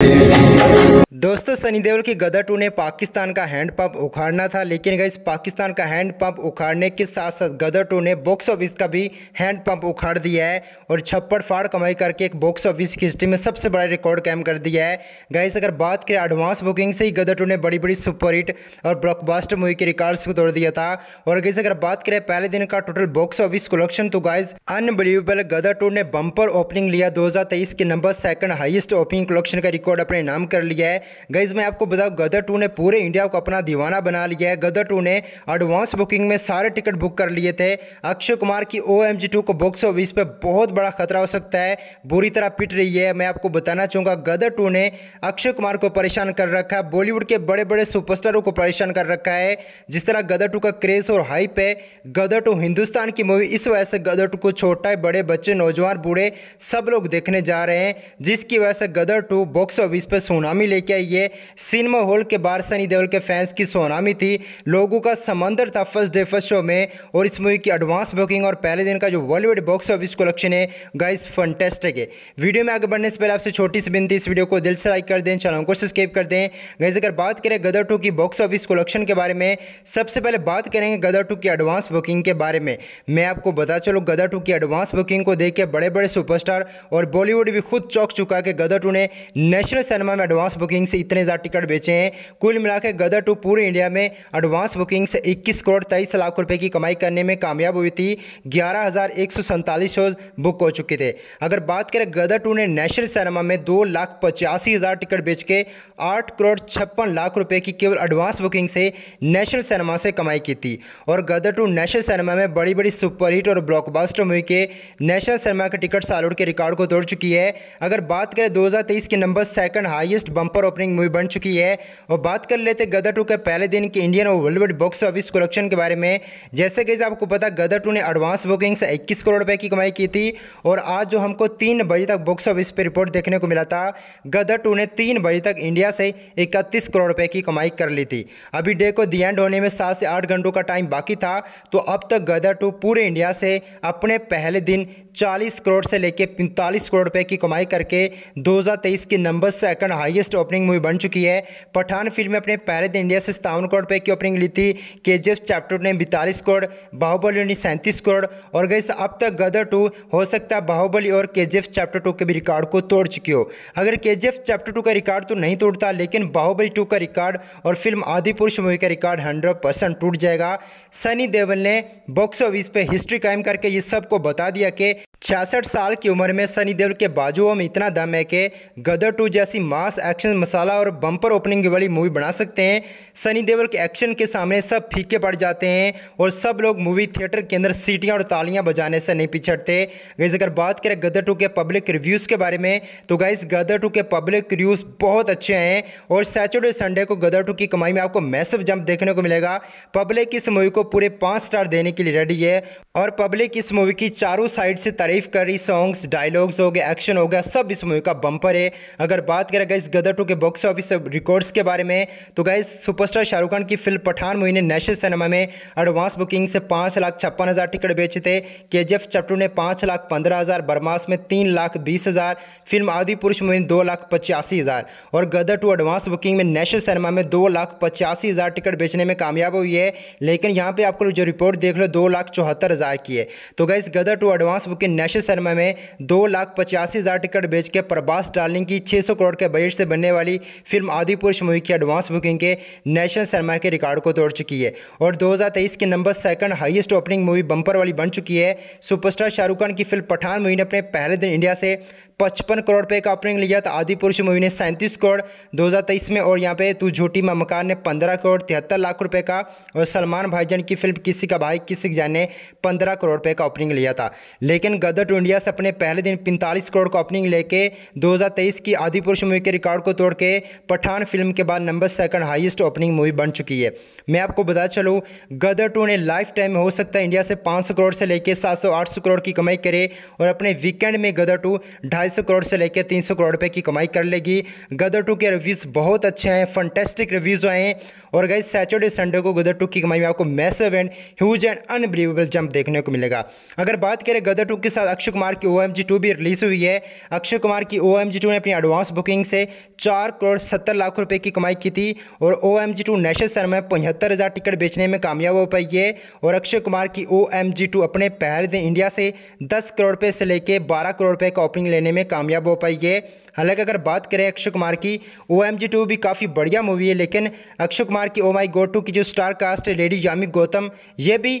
Yeah. दोस्तों सनी देओल की गदर two ने पाकिस्तान का हैंडपंप उखाड़ना था लेकिन गई पाकिस्तान का हैंडपंप उखाड़ने के साथ साथ गदर टू ने बॉक्स ऑफिस का भी पंप उखाड़ दिया है और छप्पड़ फाड़ कमाई करके एक बॉक्स ऑफिस की हिस्ट्री में सबसे बड़ा रिकॉर्ड कायम कर दिया है गैस अगर बात करें एडवांस बुकिंग से ही गदर टू ने बड़ी बड़ी सुपरहिट और ब्लॉकबास्टर मूवी के रिकॉर्ड्स को तोड़ दिया था और गैस अगर बात करें पहले दिन का टोटल बॉक्स ऑफिस कलेक्शन तो गाइज अनबिलीवेबल गदर टू ने बंपर ओपनिंग लिया दो के number second highest opening collection का रिकॉर्ड अपने नाम कर लिया है गईज़ मैं आपको बताऊँ गदर टू ने पूरे इंडिया को अपना दीवाना बना लिया है गदर टू ने एडवांस बुकिंग में सारे टिकट बुक कर लिए थे अक्षय कुमार की ओ एम जी टू को बॉक्स ऑफिस पर बहुत बड़ा खतरा हो सकता है बुरी तरह पिट रही है मैं आपको बताना चाहूँगा गदर टू ने अक्षय कुमार को परेशान कर रखा है बॉलीवुड के बड़े बड़े सुपरस्टारों को परेशान कर रखा है जिस तरह गदर टू का क्रेज़ और हाइप है गदर टू हिंदुस्तान की मूवी इस वजह से गदर टू को छोटा है बड़े बच्चे नौजवान बूढ़े सब लोग देखने जा रहे हैं जिसकी वजह से गदर टू बॉक्स ऑफिस पर सुनामी लेके है ये सिनेमा हॉल के बाहर सनी देओल के फैंस की सोनामी थी लोगों का समंदर था फर्स्ट डे फर्स्ट शो में और इस मूवी की एडवांस बुकिंग और पहले दिन का जो बॉलीवुड बॉक्स ऑफिस कलेक्शन है गाइस फंटेस्टिक है वीडियो में आगे बढ़ने से पहले आपसे छोटी सी बिनती इस वीडियो को दिल से लाइक कर दें चैनल को सब्सक्राइब कर दें गाइज अगर बात करें गदर टू की बॉक्स ऑफिस कलेक्शन के बारे में सबसे पहले बात करेंगे गदर टू की एडवांस बुकिंग के बारे में मैं आपको बता चलूँ गदर टू की एडवांस बुकिंग को देख के बड़े बड़े सुपरस्टार और बॉलीवुड भी खुद चौंक चुका है कि गदर टू ने नेशनल सिनेमा में एडवांस बुकिंग से इतने ज़्यादा टिकट बेचे हैं कुल मिलाकर गदर टू पूरे इंडिया में एडवांस बुकिंग से इक्कीस करोड़ तेईस लाख रुपये की कमाई करने में कामयाब हुई थी ग्यारह हज़ार शोज बुक हो चुके थे अगर बात करें गदर टू ने नेशनल सिनेमा में दो लाख पचासी हज़ार टिकट बेच के आठ करोड़ छप्पन लाख रुपये की केवल एडवांस बुकिंग से नेशनल सिनेमा से कमाई की थी और गदर टू नेशनल सिनेमा में बड़ी बड़ी सुपरहिट और ब्लॉकबस्टर मूवी के नेशनल सिनेमा के टिकट सालोड के रिकॉर्ड को तोड़ चुकी है अगर बात करें 2023 के number second highest bumper opening movie बन चुकी है और बात कर लेते गदर टू के पहले दिन के इंडियन और वर्ल्ड बॉक्स ऑफिस कलेक्शन के बारे में जैसे कि आपको पता गदर टू ने एडवांस बुकिंग से इक्कीस करोड़ रुपये की कमाई की थी और आज जो हमको तीन बजे तक बॉक्स ऑफिस पर रिपोर्ट देखने को मिला था गदर टू ने तीन बजे तक इंडिया से इकतीस करोड़ रुपये की कमाई कर ली थी अभी डे को दी एंड होने में सात से आठ घंटों का टाइम बाकी था तो अब तक गदर टू पूरे इंडिया से अपने पहले दिन 40 करोड़ से लेकर 45 करोड़ रुपए की कमाई करके 2023 के number second highest opening movie बन चुकी है पठान फिल्म अपने पहले दिन इंडिया से सत्तावन करोड़ रुपये की ओपनिंग ली थी के चैप्टर ने बितालीस करोड़ बाहुबली ने सैंतीस करोड़ और गई अब तक गदर टू हो सकता है बाहुबली और के चैप्टर टू के भी रिकॉर्ड को तोड़ चुकी हो अगर के चैप्टर टू का रिकॉर्ड तो नहीं तोड़ता लेकिन बाहुबली टू का रिकॉर्ड और फिल्म आदि पुरुष मूवी का रिकॉर्ड हंड्रेड परसेंट टूट जाएगा सनी देवल ने बॉक्स ऑफिस पर हिस्ट्री कायम करके ये सबको बता दिया कि छियासठ साल की उम्र में सनी देवल के बाजुओं में इतना दम है कि गदर टू जैसी मास एक्शन मसाला मसाला और बम्पर ओपनिंग वाली मूवी बना सकते हैं सनी देवल के एक्शन के सामने सब फीके पड़ जाते हैं और सब लोग मूवी थिएटर के अंदर सीटियाँ और तालियाँ बजाने से नहीं पिछड़ते गैस अगर बात करें गदर टू के पब्लिक रिव्यूज़ के बारे में तो गाइस गदर टू के पब्लिक रिव्यूज़ बहुत अच्छे हैं और सैटरडे संडे को गदर टू की कमाई में आपको मैसेव जंप देखने को मिलेगा पब्लिक इस मूवी को पूरे पाँच स्टार देने के लिए रेडी है और पब्लिक इस मूवी की चारों साइड से तारीफ कर रही सॉन्ग्स डायलॉग्स हो गए एक्शन हो गया सब इस मूवी का बम्पर है अगर बात करें गई गदर टू के बॉक्स ऑफिस रिकॉर्ड्स के बारे में तो गए सुपरस्टार शाहरुख खान की फिल्म पठान मूवी ने नेशनल सिनेमा में एडवांस बुकिंग से पाँच लाख छप्पन हज़ार टिकट बेचे थे के जी एफ चैप्टर ने पाँच लाख पंद्रह हज़ार बरमास में तीन लाख बीस हज़ार फिल्म आदि पुरुष मूवी ने दो लाख पचासी हज़ार और गदर टू एडवांस बुकिंग में नेशनल सिनेमा में दो लाख पचासी हज़ार टिकट बेचने में कामयाब हुई है लेकिन यहाँ पर आपको जो रिपोर्ट देख लो दो लाख चौहत्तर हज़ार की है तो guys Gadar two advance booking national cinema में दो लाख पचासी हज़ार टिकट बेच के प्रभास डालने की छः सौ करोड़ के बजट से बनने वाली वाली फिल्म आदिपुरुष मूवी की एडवांस बुकिंग के नेशनल सिनेमा के रिकॉर्ड को तोड़ चुकी है और 2023 के number second highest opening movie bumper वाली बन चुकी है सुपरस्टार शाहरुख खान की फिल्म पठान मूवी ने अपने पहले दिन इंडिया से पचपन करोड़ रुपये का ओपनिंग लिया था आदि मूवी ने सैंतीस करोड़ दो में और यहाँ पे तू झूठी माँ मकान ने पंद्रह करोड़ तिहत्तर लाख रुपये का और सलमान भाईजान की फिल्म किसी का भाई किसी जान ने पंद्रह करोड़ रुपये का ओपनिंग लिया था लेकिन गदर टू इंडिया से अपने पहले दिन पैंतालीस करोड़ का ओपनिंग लेके दो की आदि पुरुष मूवी के रिकॉर्ड को तोड़ के पठान फिल्म के बाद number second highest opening movie बन चुकी है मैं आपको बता चलूँ गदर टू ने लाइफ टाइम हो सकता है इंडिया से 500 करोड़ से लेकर 700 सौ करोड़ की कमाई करे और अपने वीकेंड में गदर टू ढाई करोड़ से लेकर तीन करोड़ रुपये की कमाई कर लेगी गदर टू के रिव्यूज़ बहुत अच्छे हैं फंटेस्टिक रिव्यूज़ आए हैं और गई सैटरडे संडे को गदर टू की कमाई में आपको massive and huge and unbelievable jump देखने को मिलेगा अगर बात करें गदर टू के साथ अक्षय कुमार की ओ एम भी रिलीज़ हुई है अक्षय कुमार की ओ एम टू ने अपनी एडवांस बुकिंग से चार करोड़ सत्तर लाख रुपए की कमाई की थी और ओ एम जी टू सर में पचहत्तर हज़ार टिकट बेचने में कामयाब हो पाई है और अक्षय कुमार की ओ एम जी टू अपने पहले दिन इंडिया से दस करोड़ रुपये से लेकर बारह करोड़ रुपये का ओपनिंग लेने में कामयाब हो पाई है हालांकि अगर बात करें अक्षय कुमार की ओ एम जी टू भी काफ़ी बढ़िया मूवी है लेकिन अक्षय कुमार की ओ माई गो टू की जो स्टार कास्ट है लेडी यामी गौतम ये भी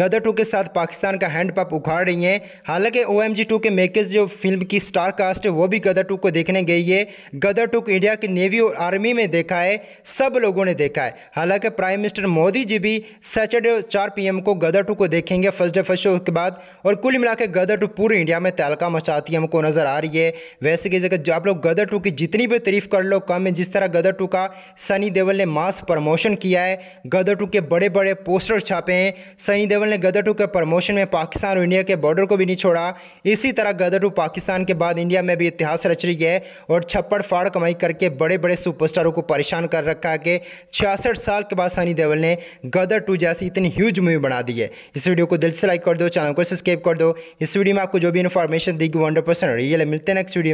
गदर टू के साथ पाकिस्तान का हैंड पंप उखाड़ रही हैं हालांकि ओ एम जी टू के मेकर्स जो फिल्म की स्टार कास्ट है वो भी गदर टू को देखने गई है गदर टू को इंडिया की नेवी और आर्मी में देखा है सब लोगों ने देखा है हालांकि प्राइम मिनिस्टर मोदी जी भी सैटरडे चार पी को गदर टू को देखेंगे फर्स्ट डे फर्स्ट शो के बाद और कुल मिला के गदर टू पूरे इंडिया में तैलका मचाती हमको नज़र आ रही है वैसे की जगह जब आप लोग गदर टू की जितनी भी तारीफ कर लो कम है जिस तरह गदर टू का सनी देवल ने मास प्रमोशन किया है गदर टू के बड़े बड़े पोस्टर छापे हैं सनी देवल ने गदर टू के प्रमोशन में पाकिस्तान और इंडिया के बॉर्डर को भी नहीं छोड़ा इसी तरह गदर टू पाकिस्तान के बाद इंडिया में भी इतिहास रच रही है और छप्पड़ फाड़ कमाई करके बड़े बड़े सुपरस्टारों को परेशान कर रखा है कि छियासठ साल के बाद सनी देवल ने गदर टू जैसी इतनी ह्यूज मूवी बना दी है इस वीडियो को दिल से लाइक कर दो चैनल को सब्सक्राइब कर दो इस वीडियो में आपको जो भी इन्फॉर्मेशन देगी वो हंड्रेड परसेंट रही है मिलते हैं नेक्स्ट वीडियो में